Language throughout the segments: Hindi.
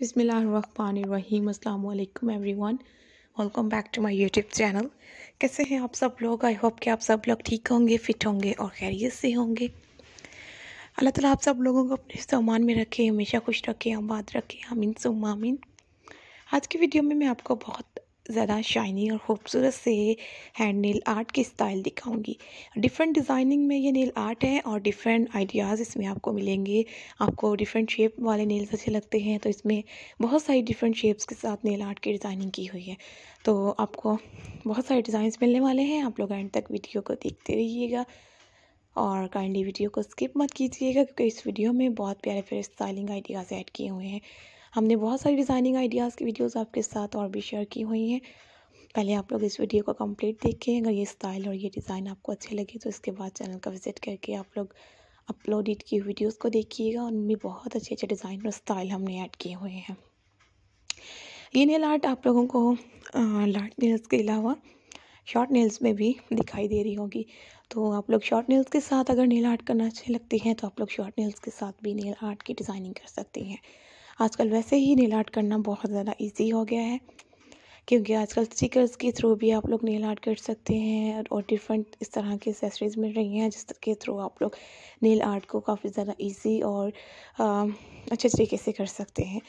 बिसमीम अल्लाम everyone welcome back to my YouTube channel कैसे हैं आप सब लोग आई होप कि आप सब लोग ठीक होंगे फिट होंगे और खैरियत से होंगे अल्लाह ताला आप सब लोगों को अपने सामान में रखें हमेशा खुश रखें आबाद रखें आमीन सुम आमीन आज की वीडियो में मैं आपको बहुत ज़्यादा शाइनिंग और ख़ूबसूरत से हैंड नेल आर्ट की स्टाइल दिखाऊंगी डिफरेंट डिज़ाइनिंग में ये नेल आर्ट है और डिफरेंट आइडियाज़ इसमें आपको मिलेंगे आपको डिफरेंट शेप वाले नेल्स अच्छे लगते हैं तो इसमें बहुत सारी डिफरेंट शेप्स के साथ नेल आर्ट की डिज़ाइनिंग की हुई है तो आपको बहुत सारे डिज़ाइंस मिलने वाले हैं आप लोग एंड तक वीडियो को देखते रहिएगा और काइंडली वीडियो को स्किप मत कीजिएगा क्योंकि इस वीडियो में बहुत प्यारे प्यारे स्टाइलिंग आइडियाज़ ऐड किए हुए हैं हमने बहुत सारी डिज़ाइनिंग आइडियाज़ की वीडियोज़ आपके साथ और भी शेयर की हुई हैं पहले आप लोग इस वीडियो को कंप्लीट देखें अगर ये स्टाइल और ये डिज़ाइन आपको अच्छे लगे तो इसके बाद चैनल का विज़िट करके आप लोग अपलोडेड की वीडियोस को देखिएगा उनमें बहुत अच्छे अच्छे डिज़ाइन और स्टाइल हमने ऐड किए हुए हैं ये नेल आर्ट आप लोगों को लार्ट नेल्स के अलावा शॉर्ट नेल्स में भी दिखाई दे रही होगी तो आप लोग शॉर्ट नेल्स के साथ अगर नेल आर्ट करना अच्छी लगती है तो आप लोग शॉर्ट नेल्स के साथ भी नेल आर्ट की डिज़ाइनिंग कर सकती हैं आजकल वैसे ही नेल आर्ट करना बहुत ज़्यादा ईजी हो गया है क्योंकि आजकल स्टिकर्स के थ्रू भी आप लोग नेल आर्ट कर सकते हैं और डिफरेंट इस तरह की एक्सेसरीज मिल रही हैं जिसके थ्रू आप लोग नेल आर्ट को काफ़ी ज़्यादा ईजी और अच्छे तरीके से कर सकते हैं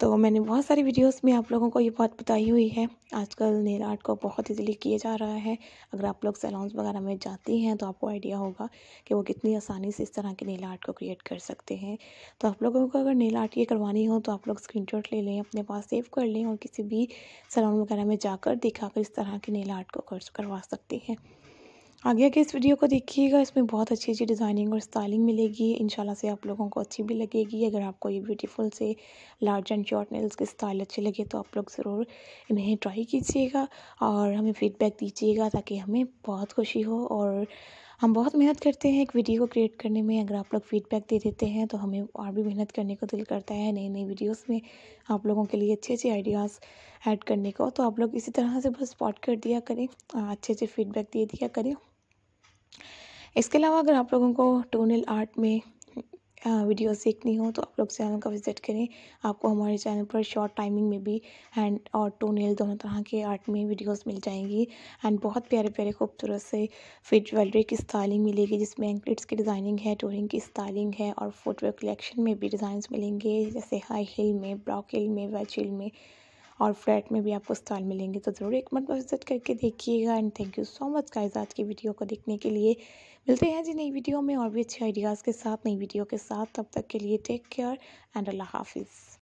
तो मैंने बहुत सारी वीडियोस में आप लोगों को ये बात बताई हुई है आजकल नेल आर्ट को बहुत इजीली किया जा रहा है अगर आप लोग सैलॉन्स वगैरह में जाती हैं तो आपको आइडिया होगा कि वो कितनी आसानी से इस तरह के नेल आर्ट को क्रिएट कर सकते हैं तो आप लोगों को अगर नेल आर्ट ये करवानी हो तो आप लोग स्क्रीन ले लें अपने पास सेव कर लें और किसी भी सैलॉन वगैरह में जाकर दिखाकर इस तरह के नेल आर्ट को करवा सकते हैं आगे आगे इस वीडियो को देखिएगा इसमें बहुत अच्छी अच्छी डिज़ाइनिंग और स्टाइलिंग मिलेगी इंशाल्लाह से आप लोगों को अच्छी भी लगेगी अगर आपको ये ब्यूटीफुल से लार्ज एंड शॉर्ट नेल्स के स्टाइल अच्छे लगे तो आप लोग ज़रूर इन्हें ट्राई कीजिएगा और हमें फ़ीडबैक दीजिएगा ताकि हमें बहुत खुशी हो और हम बहुत मेहनत करते हैं एक वीडियो को क्रिएट करने में अगर आप लोग फीडबैक दे देते हैं तो हमें और भी मेहनत करने को दिल करता है नई नई वीडियोस में आप लोगों के लिए अच्छे अच्छे आइडियाज़ ऐड करने को तो आप लोग इसी तरह से बस स्पॉट कर दिया करें अच्छे अच्छे फीडबैक दे दिया करें इसके अलावा अगर आप लोगों को टोनल आर्ट में वीडियो देखनी हो तो आप लोग चैनल का विज़िट करें आपको हमारे चैनल पर शॉर्ट टाइमिंग में भी एंड और नेल दोनों तरह के आर्ट में वीडियोस मिल जाएंगी एंड बहुत प्यारे प्यारे खूबसूरत से फिट ज्वेलरी की स्टाइलिंग मिलेगी जिसमें एंकलेट्स की डिज़ाइनिंग है टोरिंग की स्टाइलिंग है और फुटवेयर कलेक्शन में भी डिज़ाइन मिलेंगे जैसे हाई हिल में ब्रॉक हिल में वेज हिल में और फ्लैट में भी आपको स्टॉल मिलेंगे तो ज़रूर एक मरतबा विज़िट करके देखिएगा and thank you so much guys आज की वीडियो को देखने के लिए मिलते हैं जी नई वीडियो में और भी अच्छे आइडियाज़ के साथ नई वीडियो के साथ तब तक के लिए टेक केयर एंड अल्लाह हाफिज़